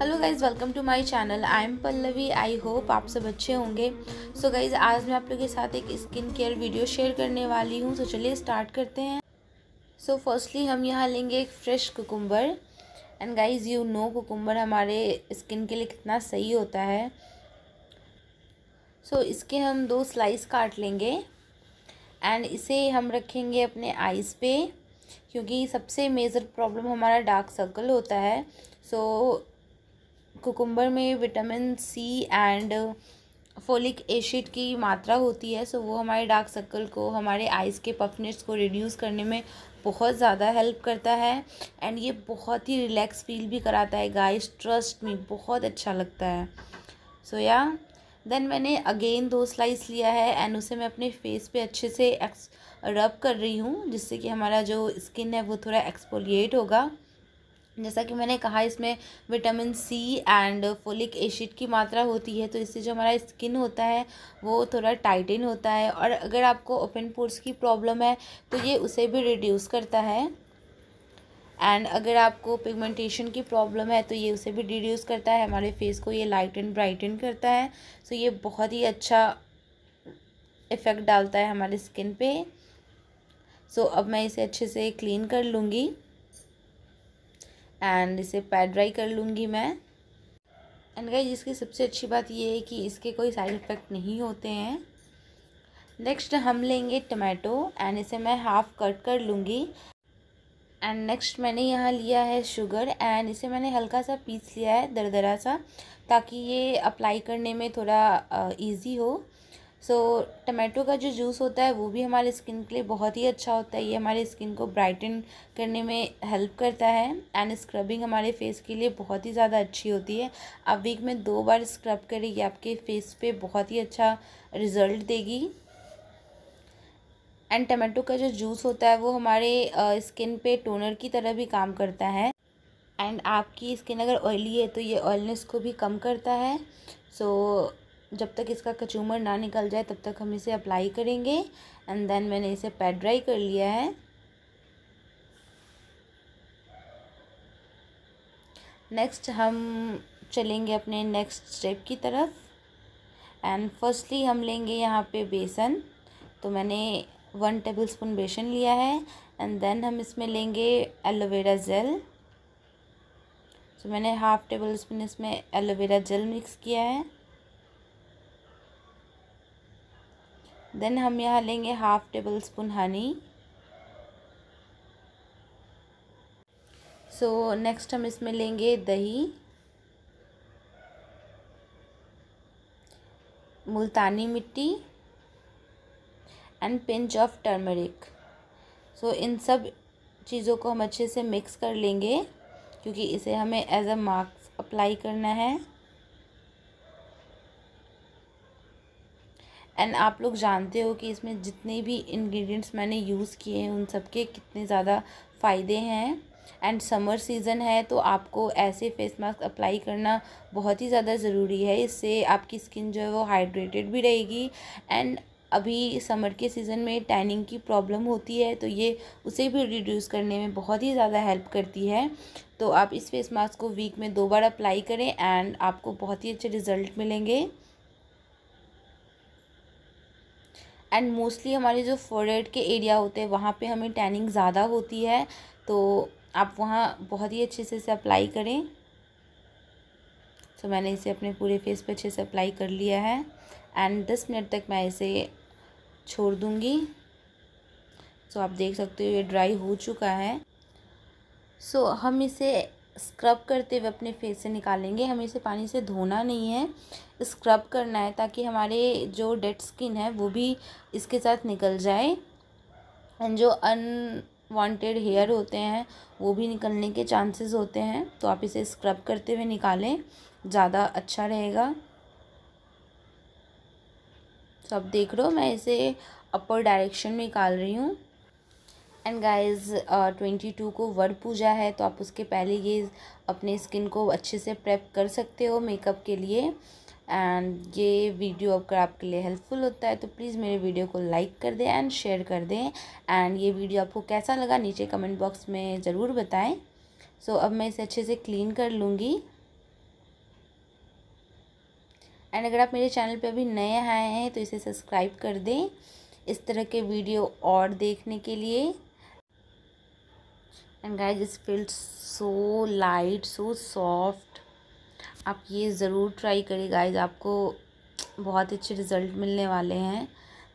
hello guys welcome to my channel I am Pallavi I hope आप सब अच्छे होंगे सो so गाइज़ आज मैं आप लोगों के साथ एक स्किन केयर वीडियो शेयर करने वाली हूँ सो so चलिए स्टार्ट करते हैं सो so फर्स्टली हम यहाँ लेंगे एक fresh cucumber and guys you know cucumber हमारे स्किन के लिए कितना सही होता है सो so इसके हम दो स्लाइस काट लेंगे एंड इसे हम रखेंगे अपने आइज़ पे क्योंकि सबसे मेजर प्रॉब्लम हमारा डार्क सर्कल होता है सो so, कुकुम्बर में vitamin C and folic acid की मात्रा होती है सो वो हमारे डार्क सर्कल को हमारे आइज़ के पफनेस को रिड्यूस करने में बहुत ज़्यादा हेल्प करता है एंड ये बहुत ही रिलैक्स फील भी कराता है गाइस ट्रस्ट में बहुत अच्छा लगता है सो या देन मैंने अगेन दो स्लाइस लिया है एंड उसे मैं अपने फेस पे अच्छे से रब कर रही हूँ जिससे कि हमारा जो स्किन है वो थोड़ा एक्सपोलिएट होगा जैसा कि मैंने कहा इसमें vitamin C and folic acid की मात्रा होती है तो इससे जो हमारा स्किन होता है वो थोड़ा टाइटन होता है और अगर आपको ओपन पोर्स की प्रॉब्लम है तो ये उसे भी रिड्यूस करता है एंड अगर आपको पिगमेंटेशन की प्रॉब्लम है तो ये उसे भी रिड्यूस करता है हमारे फेस को ये लाइट एंड ब्राइटन करता है सो ये बहुत ही अच्छा इफ़ेक्ट डालता है हमारे स्किन पे सो अब मैं इसे अच्छे से क्लीन कर लूँगी एंड इसे पैर ड्राई कर लूँगी मैं एंड गाइज इसकी सबसे अच्छी बात ये है कि इसके कोई साइड इफ़ेक्ट नहीं होते हैं नेक्स्ट हम लेंगे टमाटो एंड इसे मैं हाफ़ कट कर लूँगी एंड नेक्स्ट मैंने यहाँ लिया है शुगर एंड इसे मैंने हल्का सा पीस लिया है दरदरा सा ताकि ये अप्लाई करने में थोड़ा ईजी हो सो so, टमाटो का जो जूस होता है वो भी हमारे स्किन के लिए बहुत ही अच्छा होता है ये हमारे स्किन को ब्राइटन करने में हेल्प करता है एंड स्क्रबिंग हमारे फेस के लिए बहुत ही ज़्यादा अच्छी होती है आप वीक में दो बार स्क्रब करें आपके फेस पे बहुत ही अच्छा रिज़ल्ट देगी एंड टमाटो का जो जूस होता है वो हमारे स्किन पे टोनर की तरह भी काम करता है एंड आपकी स्किन अगर ऑयली है तो ये ऑयलनेस को भी कम करता है सो so, जब तक इसका कचूमर ना निकल जाए तब तक हम इसे अप्लाई करेंगे एंड देन मैंने इसे पैड ड्राई कर लिया है नेक्स्ट हम चलेंगे अपने नेक्स्ट स्टेप की तरफ एंड फर्स्टली हम लेंगे यहाँ पे बेसन तो मैंने वन टेबल स्पून बेसन लिया है एंड देन हम इसमें लेंगे एलोवेरा जेल तो मैंने हाफ टेबल स्पून इसमें एलोवेरा जेल मिक्स किया है देन हम यहाँ लेंगे half tablespoon honey so so, next हम इसमें लेंगे दही मुल्तानी मिट्टी and pinch of turmeric so इन सब चीज़ों को हम अच्छे से मिक्स कर लेंगे क्योंकि इसे हमें एज अ मार्क्स अप्लाई करना है एंड आप लोग जानते हो कि इसमें जितने भी इंग्रेडिएंट्स मैंने यूज़ किए हैं उन सब के कितने ज़्यादा फ़ायदे हैं एंड समर सीज़न है तो आपको ऐसे फेस मास्क अप्लाई करना बहुत ही ज़्यादा ज़रूरी है इससे आपकी स्किन जो है वो हाइड्रेटेड भी रहेगी एंड अभी समर के सीज़न में टैनिंग की प्रॉब्लम होती है तो ये उसे भी रिड्यूस करने में बहुत ही ज़्यादा हेल्प करती है तो आप इस फेस मास्क को वीक में दो बार अप्लाई करें एंड आपको बहुत ही अच्छे रिज़ल्ट मिलेंगे एंड मोस्टली हमारे जो फोरहेड के एरिया होते हैं वहाँ पे हमें टैनिंग ज़्यादा होती है तो आप वहाँ बहुत ही अच्छे से इसे अप्लाई करें सो so, मैंने इसे अपने पूरे फेस पे अच्छे से अप्लाई कर लिया है एंड दस मिनट तक मैं इसे छोड़ दूँगी सो so, आप देख सकते हो ये ड्राई हो चुका है सो so, हम इसे स्क्रब करते हुए अपने फेस से निकालेंगे हमें इसे पानी से धोना नहीं है स्क्रब करना है ताकि हमारे जो डेड स्किन है वो भी इसके साथ निकल जाए एंड जो अनवांटेड हेयर होते हैं वो भी निकलने के चांसेस होते हैं तो आप इसे स्क्रब करते हुए निकालें ज़्यादा अच्छा रहेगा तो आप देख लो मैं इसे अपर डायरेक्शन में निकाल रही हूँ एंड गाइस ट्वेंटी टू को वर पूजा है तो आप उसके पहले ये अपने स्किन को अच्छे से प्रेप कर सकते हो मेकअप के लिए एंड ये वीडियो अगर आपके लिए हेल्पफुल होता है तो प्लीज़ मेरे वीडियो को लाइक कर दें एंड शेयर कर दें एंड ये वीडियो आपको कैसा लगा नीचे कमेंट बॉक्स में ज़रूर बताएं सो so, अब मैं इसे अच्छे से क्लीन कर लूँगी एंड अगर आप मेरे चैनल पे अभी नए आए हैं तो इसे सब्सक्राइब कर दें इस तरह के वीडियो और देखने के लिए एंड गाइज इस field so light so soft आप ये ज़रूर ट्राई करिए गाइज आपको बहुत अच्छे रिज़ल्ट मिलने वाले हैं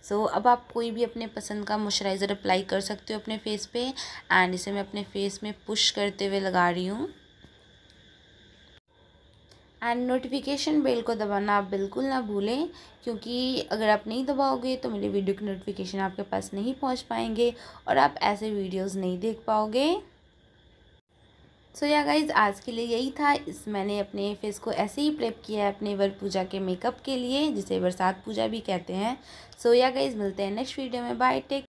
सो so, अब आप कोई भी अपने पसंद का मॉइस्चराइज़र अप्लाई कर सकते हो अपने फेस पे एंड इसे मैं अपने फेस में पुश करते हुए लगा रही हूँ एंड नोटिफिकेशन बेल को दबाना आप बिल्कुल ना भूलें क्योंकि अगर आप नहीं दबाओगे तो मेरे वीडियो की नोटिफिकेशन आपके पास नहीं पहुंच पाएंगे और आप ऐसे वीडियोस नहीं देख पाओगे सो या गाइज आज के लिए यही था इस मैंने अपने फेस को ऐसे ही प्रेप किया है अपने वर पूजा के मेकअप के लिए जिसे बरसात पूजा भी कहते हैं सो या गाइज मिलते हैं नेक्स्ट वीडियो में बाय टेक